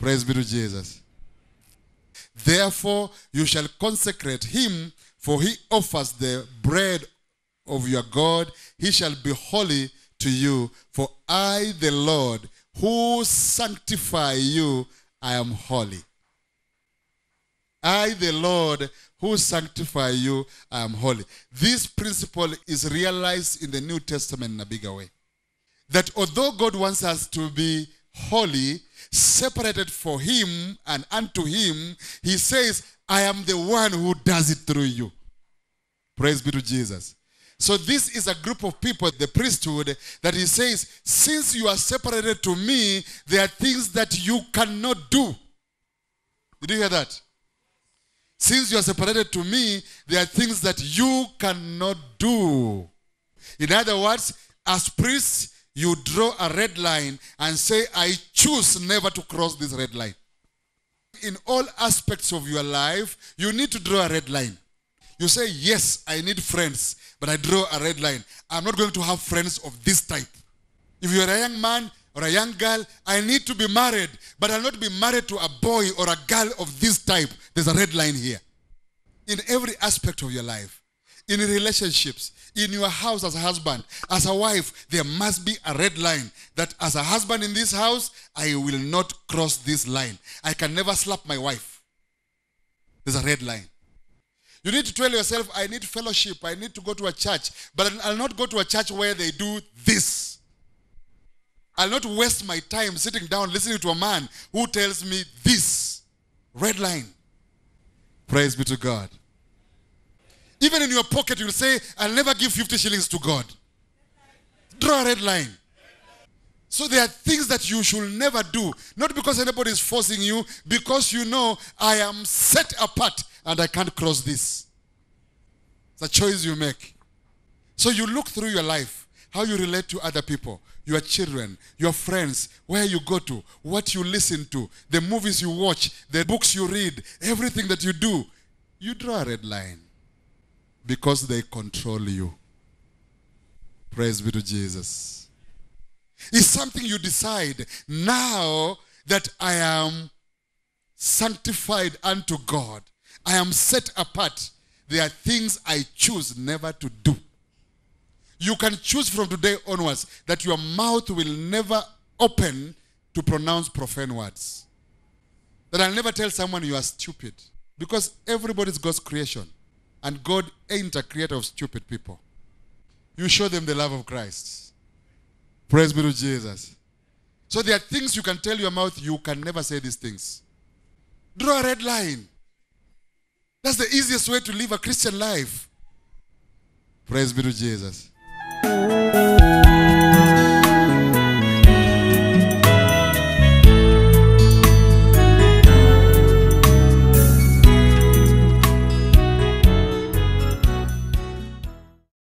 Praise be to Jesus. Therefore, you shall consecrate him, for he offers the bread of your God. He shall be holy to you, for I, the Lord, who sanctify you, I am holy. I, the Lord, who sanctify you, I am holy. This principle is realized in the New Testament in a bigger way. That although God wants us to be holy, separated for him and unto him. He says, I am the one who does it through you. Praise be to Jesus. So this is a group of people, the priesthood, that he says, since you are separated to me, there are things that you cannot do. Did you hear that? Since you are separated to me, there are things that you cannot do. In other words, as priests, you draw a red line and say, I choose never to cross this red line. In all aspects of your life, you need to draw a red line. You say, Yes, I need friends, but I draw a red line. I'm not going to have friends of this type. If you're a young man or a young girl, I need to be married, but I'll not be married to a boy or a girl of this type. There's a red line here. In every aspect of your life, in relationships, in your house as a husband, as a wife, there must be a red line that as a husband in this house, I will not cross this line. I can never slap my wife. There's a red line. You need to tell yourself, I need fellowship, I need to go to a church, but I'll not go to a church where they do this. I'll not waste my time sitting down listening to a man who tells me this. Red line. Praise be to God. Even in your pocket, you'll say, I'll never give 50 shillings to God. Draw a red line. So there are things that you should never do. Not because anybody is forcing you, because you know, I am set apart and I can't cross this. It's a choice you make. So you look through your life, how you relate to other people, your children, your friends, where you go to, what you listen to, the movies you watch, the books you read, everything that you do. You draw a red line because they control you. Praise be to Jesus. It's something you decide now that I am sanctified unto God. I am set apart. There are things I choose never to do. You can choose from today onwards that your mouth will never open to pronounce profane words. That I'll never tell someone you are stupid because everybody's God's creation. And God ain't a creator of stupid people. You show them the love of Christ. Praise be to Jesus. So there are things you can tell your mouth, you can never say these things. Draw a red line. That's the easiest way to live a Christian life. Praise be to Jesus.